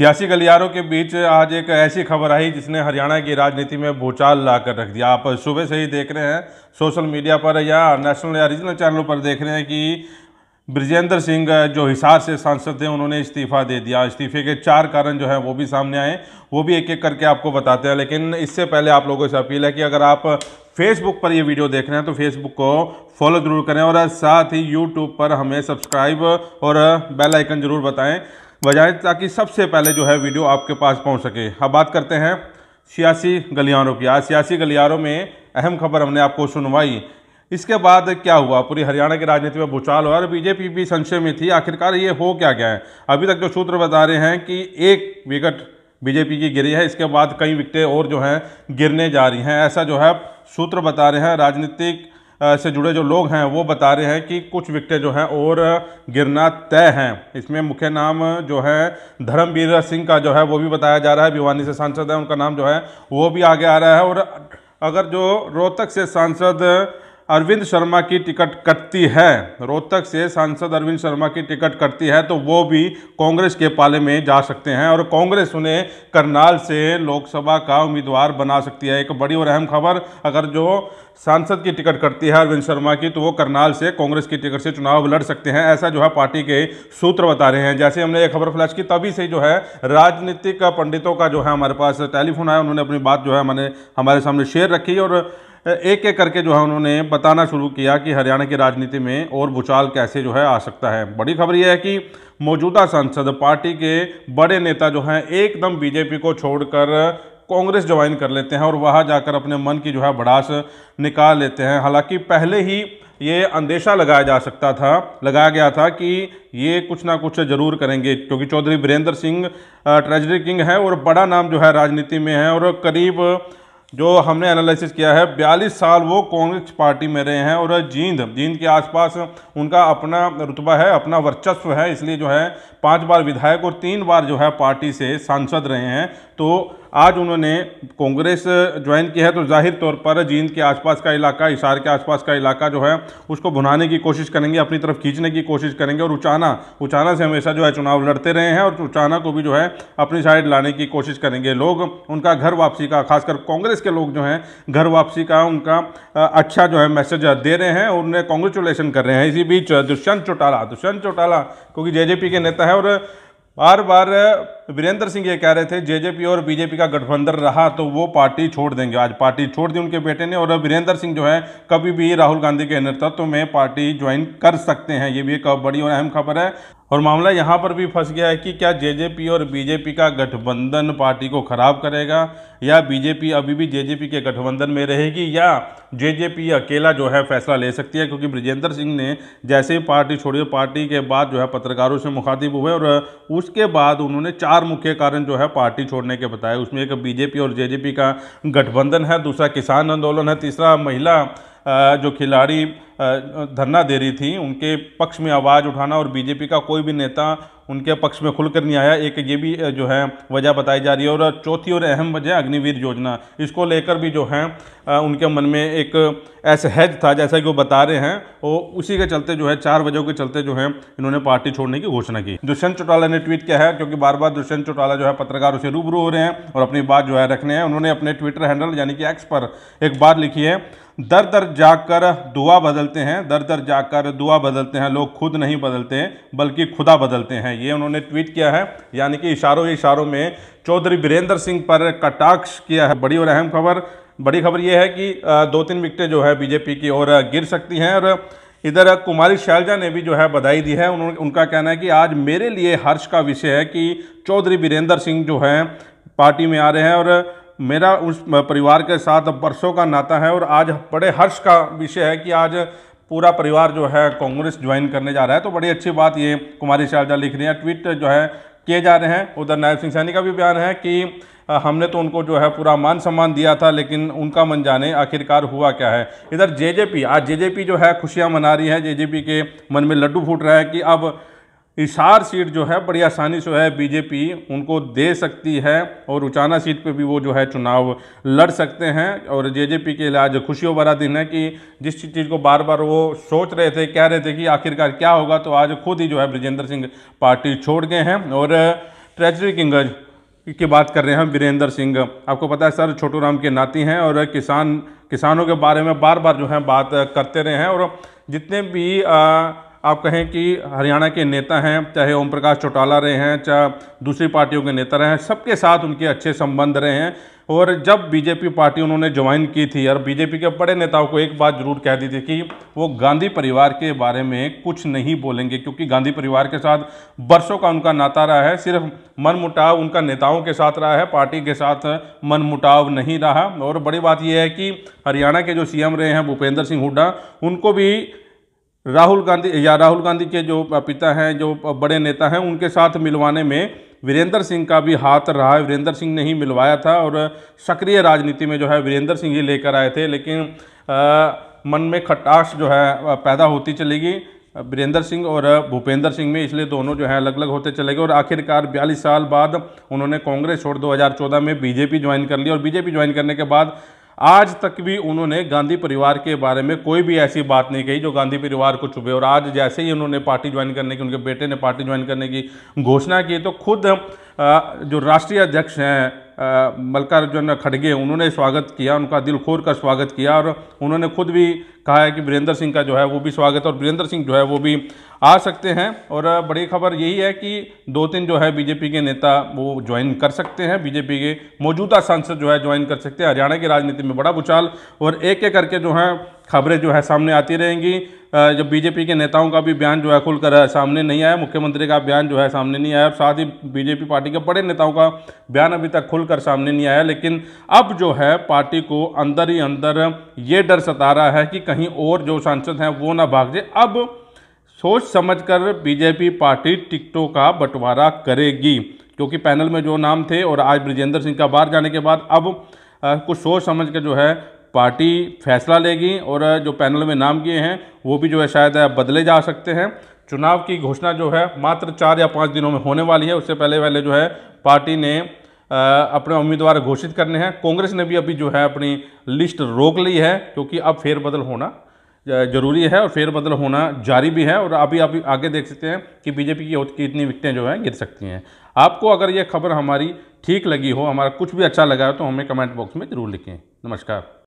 सियासी गलियारों के बीच आज एक ऐसी खबर आई जिसने हरियाणा की राजनीति में भूचाल ला कर रख दिया आप सुबह से ही देख रहे हैं सोशल मीडिया पर या नेशनल या रीजनल चैनलों पर देख रहे हैं कि ब्रजेंद्र सिंह जो हिसार से सांसद थे उन्होंने इस्तीफा दे दिया इस्तीफे के चार कारण जो हैं वो भी सामने आए वो भी एक एक करके आपको बताते हैं लेकिन इससे पहले आप लोगों से अपील है कि अगर आप फेसबुक पर ये वीडियो देख रहे हैं तो फेसबुक को फॉलो ज़रूर करें और साथ ही यूट्यूब पर हमें सब्सक्राइब और बेलाइकन ज़रूर बताएँ बजाय ताकि सबसे पहले जो है वीडियो आपके पास पहुंच सके अब बात करते हैं सियासी गलियारों की आज सियासी गलियारों में अहम खबर हमने आपको सुनवाई इसके बाद क्या हुआ पूरी हरियाणा की राजनीति में भूचाल हुआ और बीजेपी भी संशय में थी आखिरकार ये हो क्या गया है अभी तक जो सूत्र बता रहे हैं कि एक विकेट बीजेपी की गिरी है इसके बाद कई विकटें और जो हैं गिरने जा रही हैं ऐसा जो है सूत्र बता रहे हैं राजनीतिक से जुड़े जो लोग हैं वो बता रहे हैं कि कुछ विकटें जो हैं और गिरना तय हैं इसमें मुख्य नाम जो है धर्मवीर सिंह का जो है वो भी बताया जा रहा है भिवानी से सांसद हैं उनका नाम जो है वो भी आगे आ रहा है और अगर जो रोहतक से सांसद अरविंद शर्मा की टिकट कटती है रोहतक से सांसद अरविंद शर्मा की टिकट कटती है तो वो भी कांग्रेस के पाले में जा सकते हैं और कांग्रेस उन्हें करनाल से लोकसभा का उम्मीदवार बना सकती है एक बड़ी और अहम खबर अगर जो सांसद की टिकट कटती है अरविंद शर्मा की तो वो करनाल से कांग्रेस की टिकट से चुनाव लड़ सकते हैं ऐसा जो है पार्टी के सूत्र बता रहे हैं जैसे हमने ये खबर फ्लैश की तभी से जो है राजनीतिक पंडितों का जो है हमारे पास टेलीफोन आया उन्होंने अपनी बात जो है हमारे हमारे सामने शेयर रखी और एक एक करके जो है उन्होंने बताना शुरू किया कि हरियाणा की राजनीति में और भूचाल कैसे जो है आ सकता है बड़ी खबर यह है कि मौजूदा सांसद पार्टी के बड़े नेता जो हैं एकदम बीजेपी को छोड़कर कांग्रेस ज्वाइन कर लेते हैं और वहाँ जाकर अपने मन की जो है बड़ास निकाल लेते हैं हालांकि पहले ही ये अंदेशा लगाया जा सकता था लगाया गया था कि ये कुछ ना कुछ जरूर करेंगे क्योंकि चौधरी वीरेंद्र सिंह ट्रेजरी किंग है और बड़ा नाम जो है राजनीति में है और करीब जो हमने एनालिसिस किया है बयालीस साल वो कांग्रेस पार्टी में रहे हैं और जींद जींद के आसपास उनका अपना रुतबा है अपना वर्चस्व है इसलिए जो है पांच बार विधायक और तीन बार जो है पार्टी से सांसद रहे हैं तो आज उन्होंने कांग्रेस ज्वाइन किया है तो जाहिर तौर पर जींद के आसपास का इलाका इशार के आसपास का इलाका जो है उसको भुनाने की कोशिश करेंगे अपनी तरफ खींचने की कोशिश करेंगे और उचाना उचाना से हमेशा जो है चुनाव लड़ते रहे हैं और उचाना को भी जो है अपनी साइड लाने की कोशिश करेंगे लोग उनका घर वापसी का खासकर कांग्रेस के लोग जो हैं घर वापसी का उनका अच्छा जो है मैसेज दे रहे हैं और उन्हें कॉन्ग्रेचुलेसन कर रहे हैं इसी बीच दुष्यंत चौटाला दुष्यंत चौटाला क्योंकि जे के नेता है और बार बार वीरेंद्र सिंह ये कह रहे थे जेजेपी और बीजेपी का गठबंधन रहा तो वो पार्टी छोड़ देंगे आज पार्टी छोड़ दी उनके बेटे ने और वीरेंद्र सिंह जो है कभी भी राहुल गांधी के नेतृत्व में पार्टी ज्वाइन कर सकते हैं ये भी एक बड़ी और अहम खबर है और मामला यहाँ पर भी फंस गया है कि क्या जेजेपी और बीजेपी का गठबंधन पार्टी को खराब करेगा या बीजेपी अभी भी जेजेपी के गठबंधन में रहेगी या जेजेपी अकेला जो है फैसला ले सकती है क्योंकि ब्रजेंद्र सिंह ने जैसे ही पार्टी छोड़ी पार्टी के बाद जो है पत्रकारों से मुखातिब हुए और उसके बाद उन्होंने चार चार मुख्य कारण जो है पार्टी छोड़ने के बताए उसमें एक बीजेपी और जेजेपी का गठबंधन है दूसरा किसान आंदोलन है तीसरा महिला जो खिलाड़ी धरना दे रही थी उनके पक्ष में आवाज़ उठाना और बीजेपी का कोई भी नेता उनके पक्ष में खुलकर नहीं आया एक ये भी जो है वजह बताई जा रही है और चौथी और अहम वजह अग्निवीर योजना इसको लेकर भी जो है उनके मन में एक ऐसे हैज था जैसा कि वो बता रहे हैं और उसी के चलते जो है चार वजहों के चलते जो है इन्होंने पार्टी छोड़ने की घोषणा की दुष्यंत चौटाला ने ट्वीट किया है क्योंकि बार बार दुष्यंत चौटाला जो है पत्रकारों से रूबरू हो रहे हैं और अपनी बात जो है रखने हैं उन्होंने अपने ट्विटर हैंडल यानी कि एक्स पर एक बात लिखी है दर दर जाकर दुआ बदलते हैं दर दर जाकर दुआ बदलते हैं लोग खुद नहीं बदलते हैं बल्कि खुदा बदलते हैं ये उन्होंने ट्वीट किया है यानी कि इशारों इशारों में चौधरी वीरेंद्र सिंह पर कटाक्ष किया है बड़ी और अहम खबर बड़ी खबर ये है कि दो तीन विकटें जो है बीजेपी की ओर गिर सकती हैं और इधर कुमारी शैलजा ने भी जो है बधाई दी है उन्होंने उनका कहना है कि आज मेरे लिए हर्ष का विषय है कि चौधरी वीरेंद्र सिंह जो हैं पार्टी में आ रहे हैं और मेरा उस परिवार के साथ बरसों का नाता है और आज बड़े हर्ष का विषय है कि आज पूरा परिवार जो है कांग्रेस ज्वाइन करने जा रहा है तो बड़ी अच्छी बात ये कुमारी शारजा लिख रही हैं ट्वीट जो है किए जा रहे हैं उधर नायब सिंह सैनी का भी बयान है कि हमने तो उनको जो है पूरा मान सम्मान दिया था लेकिन उनका मन जाने आखिरकार हुआ क्या है इधर जेजेपी आज जेजेपी जो है खुशियां मना रही है जेजेपी के मन में लड्डू फूट रहा है कि अब इशार सीट जो है बड़ी आसानी से है बीजेपी उनको दे सकती है और उचाना सीट पे भी वो जो है चुनाव लड़ सकते हैं और जेजेपी के लिए आज खुशियों भरा दिन है कि जिस चीज़ को बार बार वो सोच रहे थे कह रहे थे कि आखिरकार क्या होगा तो आज खुद ही जो है ब्रजेंद्र सिंह पार्टी छोड़ गए हैं और ट्रेजरी किंग की बात कर रहे हैं वीरेंद्र सिंह आपको पता है सर छोटू राम के नाती हैं और किसान किसानों के बारे में बार बार जो है बात करते रहे हैं और जितने भी आ, आप कहें कि हरियाणा के नेता हैं चाहे ओम प्रकाश चौटाला रहे हैं चाहे दूसरी पार्टियों के नेता रहे हैं सबके साथ उनके अच्छे संबंध रहे हैं और जब बीजेपी पार्टी उन्होंने ज्वाइन की थी और बीजेपी के बड़े नेताओं को एक बात जरूर कह दी थी कि वो गांधी परिवार के बारे में कुछ नहीं बोलेंगे क्योंकि गांधी परिवार के साथ बरसों का उनका नाता रहा है सिर्फ मनमुटाव उनका नेताओं के साथ रहा है पार्टी के साथ मनमुटाव नहीं रहा और बड़ी बात यह है कि हरियाणा के जो सी रहे हैं भूपेंद्र सिंह हुड्डा उनको भी राहुल गांधी या राहुल गांधी के जो पिता हैं जो बड़े नेता हैं उनके साथ मिलवाने में वीरेंद्र सिंह का भी हाथ रहा है वीरेंद्र सिंह ने ही मिलवाया था और सक्रिय राजनीति में जो है वीरेंद्र सिंह ही लेकर आए थे लेकिन आ, मन में खटास जो है पैदा होती चलेगी वीरेंद्र सिंह और भूपेंद्र सिंह में इसलिए दोनों जो है अलग अलग होते चले गए और आखिरकार बयालीस साल बाद उन्होंने कांग्रेस छोड़ 2014 में बीजेपी ज्वाइन कर ली और बीजेपी ज्वाइन करने के बाद आज तक भी उन्होंने गांधी परिवार के बारे में कोई भी ऐसी बात नहीं कही जो गांधी परिवार को चुभे और आज जैसे ही उन्होंने पार्टी ज्वाइन करने की उनके बेटे ने पार्टी ज्वाइन करने की घोषणा की तो खुद जो राष्ट्रीय अध्यक्ष हैं मल्लिकार्जुन खड़गे उन्होंने स्वागत किया उनका दिल खोर कर स्वागत किया और उन्होंने खुद भी कहा है कि वीरेंद्र सिंह का जो है वो भी स्वागत और वीरेंद्र सिंह जो है वो भी आ सकते हैं और बड़ी खबर यही है कि दो तीन जो है बीजेपी के नेता वो ज्वाइन कर सकते हैं बीजेपी के मौजूदा सांसद जो है ज्वाइन कर सकते हैं हरियाणा की राजनीति में बड़ा भूचाल और एक एक करके जो है खबरें जो है सामने आती रहेंगी जब बीजेपी के नेताओं का भी बयान जो है खुलकर सामने नहीं आया मुख्यमंत्री का बयान जो है सामने नहीं आया साथ ही बीजेपी पार्टी के बड़े नेताओं का बयान अभी तक खुलकर सामने नहीं आया लेकिन अब जो है पार्टी को अंदर ही अंदर ये डर सता रहा है कि कहीं और जो सांसद हैं वो ना भाग जाए अब सोच समझकर बीजेपी पार्टी टिकटों का बंटवारा करेगी क्योंकि पैनल में जो नाम थे और आज ब्रजेंद्र सिंह का बाहर जाने के बाद अब आ, कुछ सोच समझ कर जो है पार्टी फैसला लेगी और जो पैनल में नाम किए हैं वो भी जो है शायद बदले जा सकते हैं चुनाव की घोषणा जो है मात्र चार या पाँच दिनों में होने वाली है उससे पहले पहले जो है पार्टी ने अपने उम्मीदवार घोषित करने हैं कांग्रेस ने भी अभी जो है अपनी लिस्ट रोक ली है क्योंकि अब फेरबदल होना जरूरी है और फेरबदल होना जारी भी है और अभी आप आगे देख सकते हैं कि बीजेपी की कितनी विकटें जो हैं गिर सकती हैं आपको अगर ये खबर हमारी ठीक लगी हो हमारा कुछ भी अच्छा लगा हो तो हमें कमेंट बॉक्स में ज़रूर लिखें नमस्कार